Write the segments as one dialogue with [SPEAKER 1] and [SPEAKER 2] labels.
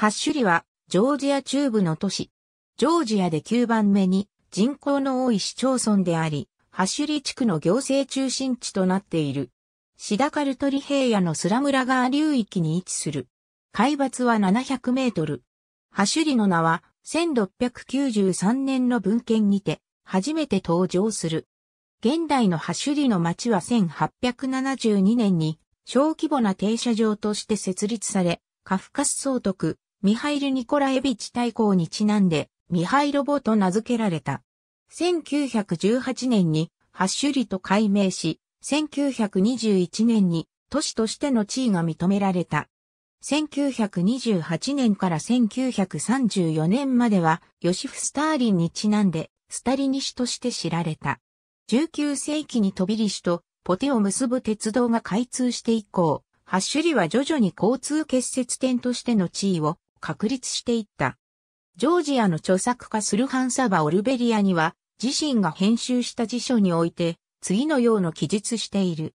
[SPEAKER 1] ハッシュリは、ジョージア中部の都市。ジョージアで9番目に人口の多い市町村であり、ハッシュリ地区の行政中心地となっている。シダカルトリ平野のスラムラガー流域に位置する。海抜は700メートル。ハッシュリの名は、1693年の文献にて、初めて登場する。現代のハッシュリの町は1872年に、小規模な停車場として設立され、カフカス総督、ミハイル・ニコラエビチ大公にちなんで、ミハイロボと名付けられた。1918年に、ハッシュリと改名し、1921年に都市としての地位が認められた。1928年から1934年までは、ヨシフ・スターリンにちなんで、スタリニ市として知られた。19世紀にトビリ市とポテを結ぶ鉄道が開通して以降、ハッシュリは徐々に交通結節点としての地位を確立していった。ジョージアの著作家スルハンサバ・オルベリアには、自身が編集した辞書において、次のような記述している。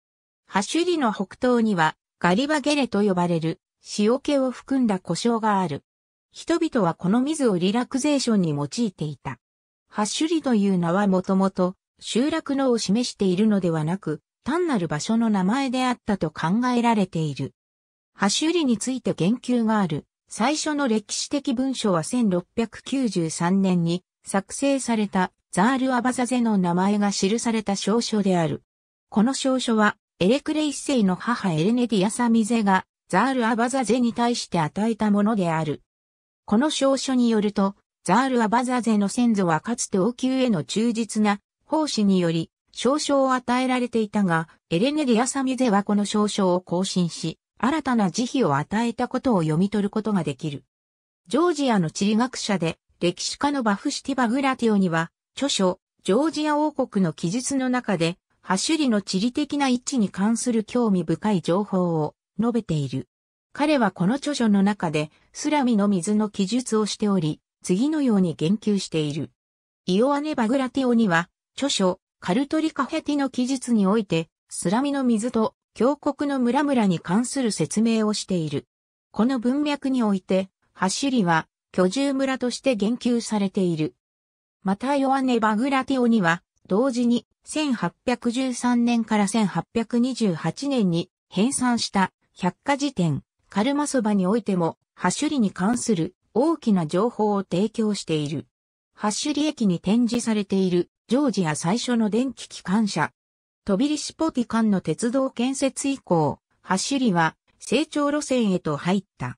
[SPEAKER 1] ハシュリの北東には、ガリバゲレと呼ばれる、塩気を含んだ故障がある。人々はこの水をリラクゼーションに用いていた。ハッシュリという名はもともと集落のを示しているのではなく、単なる場所の名前であったと考えられている。ハッシュリについて言及がある。最初の歴史的文書は1693年に作成されたザール・アバザゼの名前が記された証書である。この証書はエレクレ一世の母エレネディアサミゼがザール・アバザゼに対して与えたものである。この証書によると、ザール・アバザゼの先祖はかつて王宮への忠実な奉仕により、証書を与えられていたが、エレネディアサミゼはこの証書を更新し、新たな慈悲を与えたことを読み取ることができる。ジョージアの地理学者で歴史家のバフシティ・バグラティオには、著書、ジョージア王国の記述の中で、ハシュリの地理的な位置に関する興味深い情報を述べている。彼はこの著書の中で、スラミの水の記述をしており、次のように言及している。イオアネ・バグラティオには、著書、カルトリカヘティの記述において、スラミの水と峡谷の村々に関する説明をしている。この文脈において、ハュリは居住村として言及されている。またヨアネ・バグラティオには、同時に1813年から1828年に編纂した百科事典、カルマそばにおいても、ハシュリに関する大きな情報を提供している。ハッシュリ駅に展示されているジョージア最初の電気機関車、トビリシポティ間の鉄道建設以降、走りは成長路線へと入った。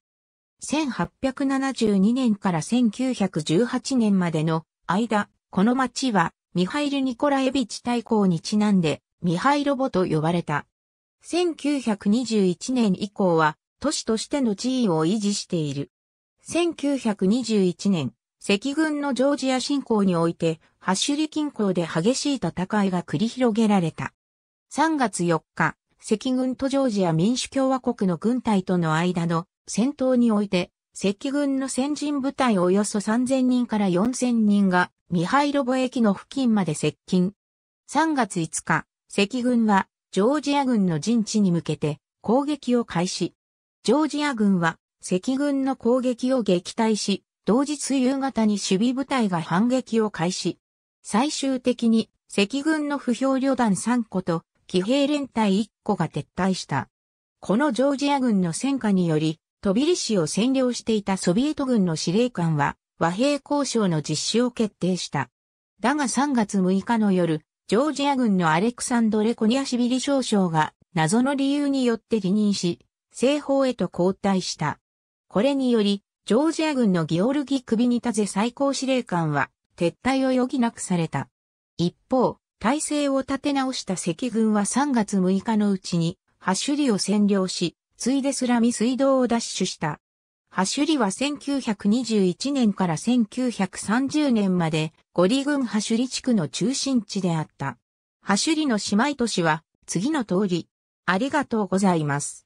[SPEAKER 1] 1872年から1918年までの間、この町はミハイル・ニコラエビチ大公にちなんでミハイロボと呼ばれた。1921年以降は都市としての地位を維持している。1921年、赤軍のジョージア侵攻において、ハッシュリ近郊で激しい戦いが繰り広げられた。3月4日、赤軍とジョージア民主共和国の軍隊との間の戦闘において、赤軍の先人部隊およそ3000人から4000人がミハイロボ駅の付近まで接近。3月5日、赤軍はジョージア軍の陣地に向けて攻撃を開始。ジョージア軍は赤軍の攻撃を撃退し、同日夕方に守備部隊が反撃を開始。最終的に赤軍の不評旅団3個と騎兵連隊1個が撤退した。このジョージア軍の戦火により、トビリシを占領していたソビエト軍の司令官は、和平交渉の実施を決定した。だが3月6日の夜、ジョージア軍のアレクサンドレ・コニアシビリ少将が謎の理由によって辞任し、西方へと交代した。これにより、ジョージア軍のギオルギ・クビニタゼ最高司令官は撤退を余儀なくされた。一方、体制を立て直した赤軍は3月6日のうちに、ハシュリを占領し、ついでスラミ水道を奪取した。ハシュリは1921年から1930年まで、ゴリ軍ハシュリ地区の中心地であった。ハシュリの姉妹都市は、次の通り。ありがとうございます。